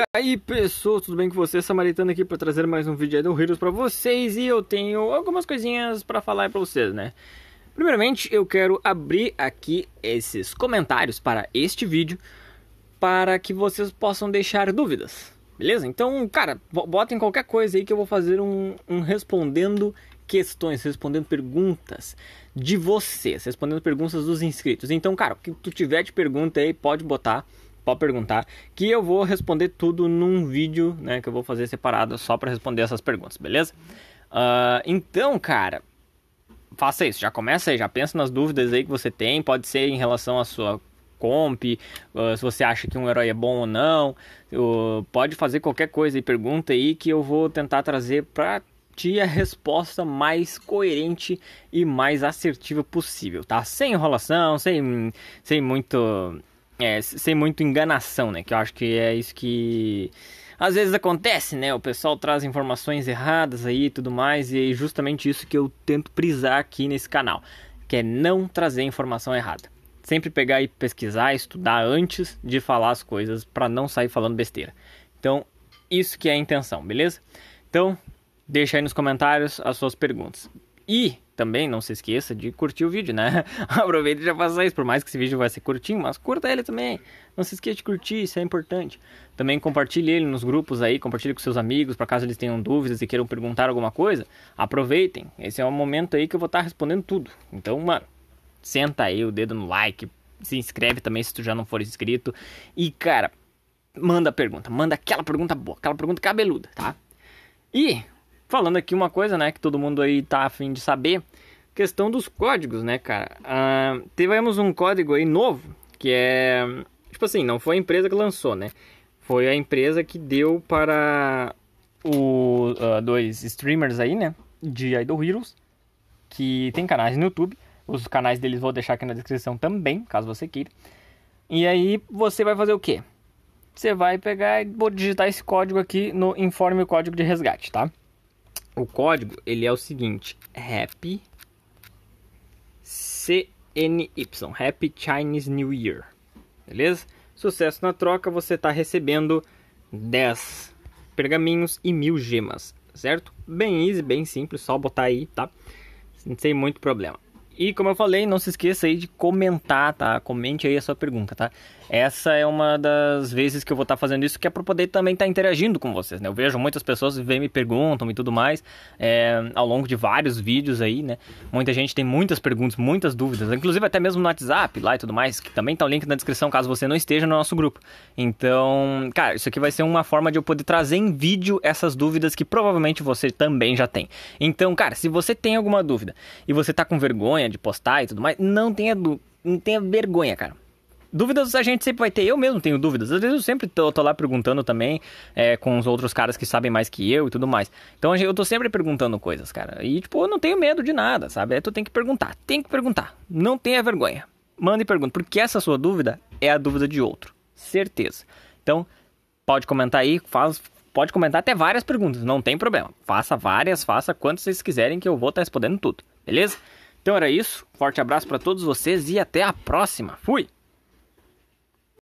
E aí pessoal, tudo bem com vocês? Samaritano aqui para trazer mais um vídeo do Heroes para vocês e eu tenho algumas coisinhas para falar para vocês, né? Primeiramente, eu quero abrir aqui esses comentários para este vídeo para que vocês possam deixar dúvidas, beleza? Então, cara, botem qualquer coisa aí que eu vou fazer um, um respondendo questões, respondendo perguntas de vocês, respondendo perguntas dos inscritos. Então, cara, o que tu tiver de pergunta aí, pode botar pode perguntar, que eu vou responder tudo num vídeo, né, que eu vou fazer separado só para responder essas perguntas, beleza? Uh, então, cara, faça isso, já começa aí, já pensa nas dúvidas aí que você tem, pode ser em relação à sua comp, uh, se você acha que um herói é bom ou não, uh, pode fazer qualquer coisa e pergunta aí que eu vou tentar trazer para ti a resposta mais coerente e mais assertiva possível, tá? Sem enrolação, sem, sem muito é, sem muito enganação, né? Que eu acho que é isso que às vezes acontece, né? O pessoal traz informações erradas aí e tudo mais, e é justamente isso que eu tento prisar aqui nesse canal, que é não trazer informação errada. Sempre pegar e pesquisar, estudar antes de falar as coisas para não sair falando besteira. Então, isso que é a intenção, beleza? Então, deixa aí nos comentários as suas perguntas. E também não se esqueça de curtir o vídeo, né? Aproveita e já faça isso, por mais que esse vídeo vai ser curtinho, mas curta ele também. Não se esqueça de curtir, isso é importante. Também compartilhe ele nos grupos aí, compartilhe com seus amigos, para caso eles tenham dúvidas e queiram perguntar alguma coisa, aproveitem. Esse é o momento aí que eu vou estar tá respondendo tudo. Então, mano, senta aí o dedo no like, se inscreve também se tu já não for inscrito. E, cara, manda pergunta, manda aquela pergunta boa, aquela pergunta cabeluda, tá? E falando aqui uma coisa, né, que todo mundo aí tá afim de saber, questão dos códigos, né, cara? Ah, tivemos um código aí novo, que é, tipo assim, não foi a empresa que lançou, né? Foi a empresa que deu para o uh, dois streamers aí, né, de Idol Heroes, que tem canais no YouTube. Os canais deles vou deixar aqui na descrição também, caso você queira. E aí você vai fazer o quê? Você vai pegar e vou digitar esse código aqui no informe código de resgate, tá? O código ele é o seguinte: Happy CNY, Happy Chinese New Year. Beleza? Sucesso na troca, você está recebendo 10 pergaminhos e mil gemas, certo? Bem easy, bem simples, só botar aí, tá? Sem muito problema. E como eu falei, não se esqueça aí de comentar, tá? Comente aí a sua pergunta, tá? Essa é uma das vezes que eu vou estar tá fazendo isso, que é para poder também estar tá interagindo com vocês, né? Eu vejo muitas pessoas vêm me perguntam e tudo mais é, ao longo de vários vídeos aí, né? Muita gente tem muitas perguntas, muitas dúvidas, inclusive até mesmo no WhatsApp lá e tudo mais, que também tá o link na descrição caso você não esteja no nosso grupo. Então, cara, isso aqui vai ser uma forma de eu poder trazer em vídeo essas dúvidas que provavelmente você também já tem. Então, cara, se você tem alguma dúvida e você tá com vergonha de postar e tudo mais, não tenha, não tenha vergonha, cara. Dúvidas a gente sempre vai ter, eu mesmo tenho dúvidas. Às vezes eu sempre tô, tô lá perguntando também é, com os outros caras que sabem mais que eu e tudo mais. Então eu tô sempre perguntando coisas, cara. E tipo, eu não tenho medo de nada, sabe? Aí é, tu tem que perguntar, tem que perguntar. Não tenha vergonha. Manda e pergunta, porque essa sua dúvida é a dúvida de outro. Certeza. Então, pode comentar aí, faz, pode comentar até várias perguntas, não tem problema. Faça várias, faça quantas vocês quiserem que eu vou estar tá respondendo tudo, beleza? Então era isso. Forte abraço para todos vocês e até a próxima. Fui!